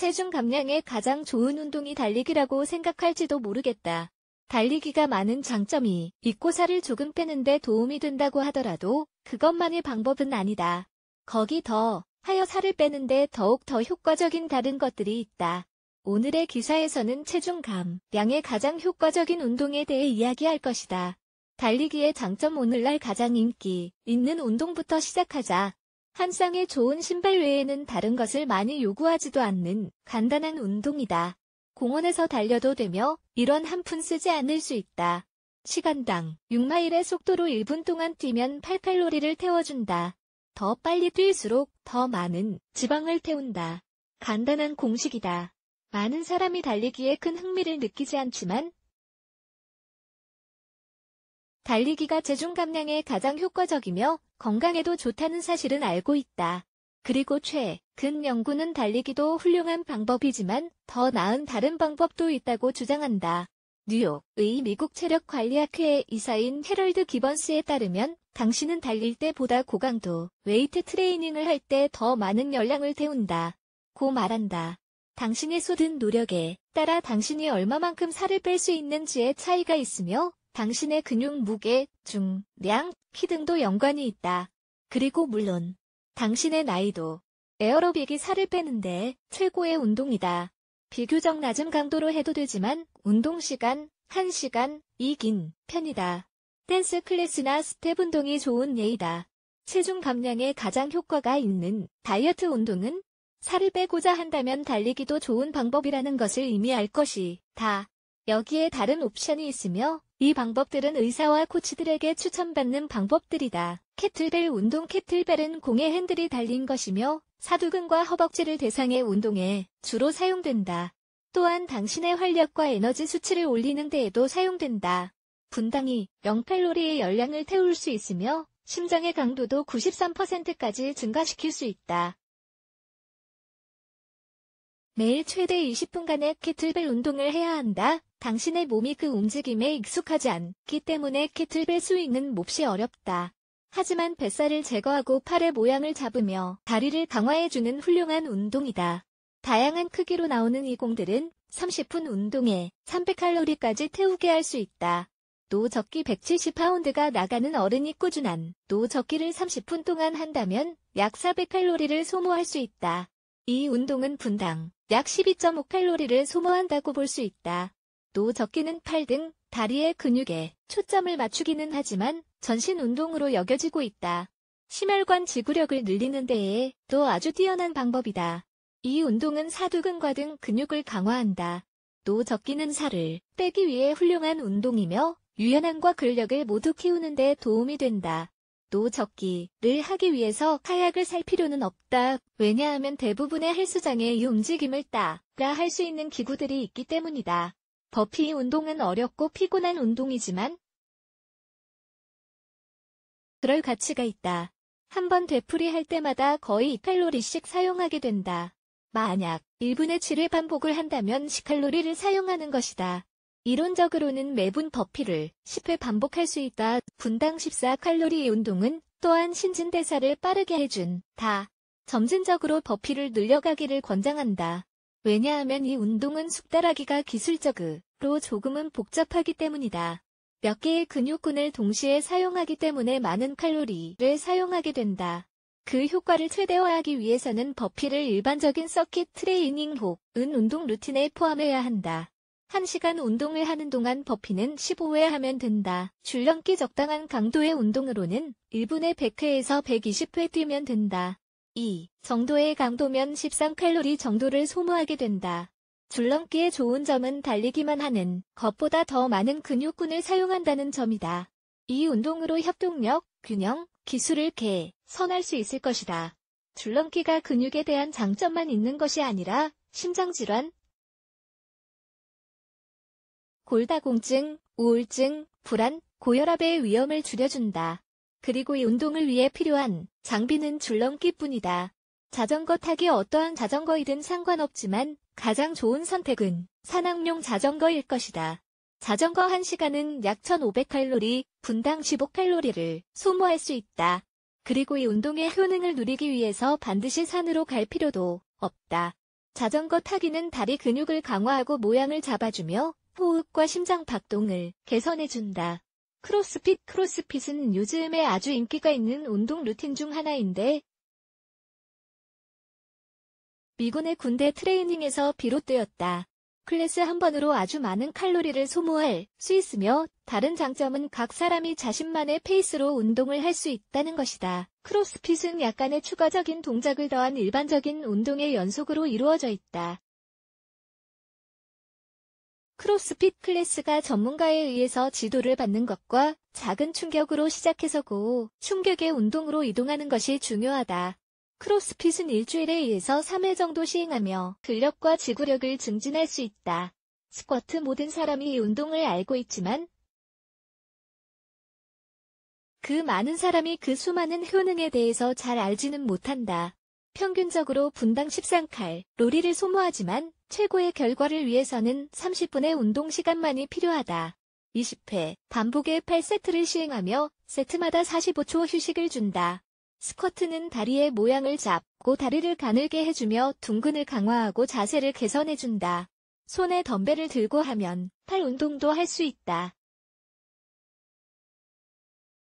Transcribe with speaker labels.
Speaker 1: 체중 감량에 가장 좋은 운동이 달리기라고 생각할지도 모르겠다. 달리기가 많은 장점이 있고 살을 조금 빼는데 도움이 된다고 하더라도 그것만의 방법은 아니다. 거기 더 하여 살을 빼는데 더욱 더 효과적인 다른 것들이 있다. 오늘의 기사에서는 체중 감량에 가장 효과적인 운동에 대해 이야기할 것이다. 달리기의 장점 오늘날 가장 인기 있는 운동부터 시작하자. 한 쌍의 좋은 신발 외에는 다른 것을 많이 요구하지도 않는 간단한 운동이다. 공원에서 달려도 되며 이런 한 푼 쓰지 않을 수 있다. 시간당 6마일의 속도로 1분 동안 뛰면 8칼로리를 태워준다. 더 빨리 뛸수록 더 많은 지방을 태운다. 간단한 공식이다. 많은 사람이 달리기에 큰 흥미를 느끼지 않지만 달리기가 체중 감량에 가장 효과적이며 건강에도 좋다는 사실은 알고 있다. 그리고 최근 연구는 달리기도 훌륭한 방법이지만 더 나은 다른 방법도 있다고 주장한다. 뉴욕의 미국 체력관리학회 이사인 헤럴드 기번스에 따르면 당신은 달릴 때보다 고강도 웨이트 트레이닝을 할 때 더 많은 열량을 태운다. 고 말한다. 당신의 쏟은 노력에 따라 당신이 얼마만큼 살을 뺄 수 있는지의 차이가 있으며 당신의 근육 무게, 중량, 키 등도 연관이 있다. 그리고 물론 당신의 나이도 에어로빅이 살을 빼는데 최고의 운동이다. 비교적 낮은 강도로 해도 되지만 운동 시간 1시간 이긴 편이다. 댄스 클래스나 스텝 운동이 좋은 예이다. 체중 감량에 가장 효과가 있는 다이어트 운동은 살을 빼고자 한다면 달리기도 좋은 방법이라는 것을 의미할 것이다. 여기에 다른 옵션이 있으며 이 방법들은 의사와 코치들에게 추천받는 방법들이다. 캐틀벨 운동 캐틀벨은 공의 핸들이 달린 것이며 사두근과 허벅지를 대상의 운동에 주로 사용된다. 또한 당신의 활력과 에너지 수치를 올리는 데에도 사용된다. 분당이 0칼로리의 열량을 태울 수 있으며 심장의 강도도 93%까지 증가시킬 수 있다. 매일 최대 20분간의 캐틀벨 운동을 해야 한다. 당신의 몸이 그 움직임에 익숙하지 않기 때문에 키틀벨 스윙은 몹시 어렵다. 하지만 뱃살을 제거하고 팔의 모양을 잡으며 다리를 강화해주는 훌륭한 운동이다. 다양한 크기로 나오는 이 공들은 30분 운동에 300칼로리까지 태우게 할 수 있다. 노적기 170파운드가 나가는 어른이 꾸준한 노적기를 30분 동안 한다면 약 400칼로리를 소모할 수 있다. 이 운동은 분당 약 12.5칼로리를 소모한다고 볼 수 있다. 또적기는팔등 다리의 근육에 초점을 맞추기는 하지만 전신 운동으로 여겨지고 있다. 심혈관 지구력을 늘리는 데에 또 아주 뛰어난 방법이다. 이 운동은 사두근과 등 근육을 강화한다. 또 적기는 살을 빼기 위해 훌륭한 운동이며 유연함과 근력을 모두 키우는 데 도움이 된다. 또 적기를 하기 위해서 카약을 살 필요는 없다. 왜냐하면 대부분의 헬스장에 이 움직임을 따라 할 수 있는 기구들이 있기 때문이다. 버피 운동은 어렵고 피곤한 운동이지만 그럴 가치가 있다. 한 번 되풀이 할 때마다 거의 2칼로리씩 사용하게 된다. 만약 1분의 7의 반복을 한다면 10칼로리를 사용하는 것이다. 이론적으로는 매분 버피를 10회 반복할 수 있다. 분당 1 4칼로리 운동은 또한 신진대사를 빠르게 해준 다. 점진적으로 버피를 늘려가기를 권장한다. 왜냐하면 이 운동은 숙달하기가 기술적으로 조금은 복잡하기 때문이다. 몇 개의 근육군을 동시에 사용하기 때문에 많은 칼로리를 사용하게 된다. 그 효과를 최대화하기 위해서는 버피를 일반적인 서킷 트레이닝 혹은 운동 루틴에 포함해야 한다. 1시간 운동을 하는 동안 버피는 15회 하면 된다. 줄넘기 적당한 강도의 운동으로는 1분에 100회에서 120회 뛰면 된다. 2. 정도의 강도면 13칼로리 정도를 소모하게 된다. 줄넘기에 좋은 점은 달리기만 하는 것보다 더 많은 근육군을 사용한다는 점이다. 이 운동으로 협동력, 균형, 기술을 개선할 수 있을 것이다. 줄넘기가 근육에 대한 장점만 있는 것이 아니라 심장질환, 골다공증, 우울증, 불안, 고혈압의 위험을 줄여준다. 그리고 이 운동을 위해 필요한 장비는 줄넘기뿐이다. 자전거 타기 어떠한 자전거이든 상관없지만 가장 좋은 선택은 산악용 자전거일 것이다. 자전거 1시간은 약 1500칼로리, 분당 15칼로리를 소모할 수 있다. 그리고 이 운동의 효능을 누리기 위해서 반드시 산으로 갈 필요도 없다. 자전거 타기는 다리 근육을 강화하고 모양을 잡아주며 호흡과 심장 박동을 개선해준다. 크로스핏 크로스핏은 요즘에 아주 인기가 있는 운동 루틴 중 하나인데 미군의 군대 트레이닝에서 비롯되었다. 클래스 한 번으로 아주 많은 칼로리를 소모할 수 있으며 다른 장점은 각 사람이 자신만의 페이스로 운동을 할 수 있다는 것이다. 크로스핏은 약간의 추가적인 동작을 더한 일반적인 운동의 연속으로 이루어져 있다. 크로스핏 클래스가 전문가에 의해서 지도를 받는 것과 작은 충격으로 시작해서 고 충격의 운동으로 이동하는 것이 중요하다. 크로스핏은 일주일에 의해서 3회 정도 시행하며 근력과 지구력을 증진할 수 있다. 스쿼트 모든 사람이 이 운동을 알고 있지만 그 많은 사람이 그 수많은 효능에 대해서 잘 알지는 못한다. 평균적으로 분당 13칼, 로리를 소모하지만 최고의 결과를 위해서는 30분의 운동 시간만이 필요하다. 20회 반복의 8세트를 시행하며 세트마다 45초 휴식을 준다. 스쿼트는 다리의 모양을 잡고 다리를 가늘게 해주며 둥근을 강화하고 자세를 개선해준다. 손에 덤벨을 들고 하면 팔 운동도 할 수 있다.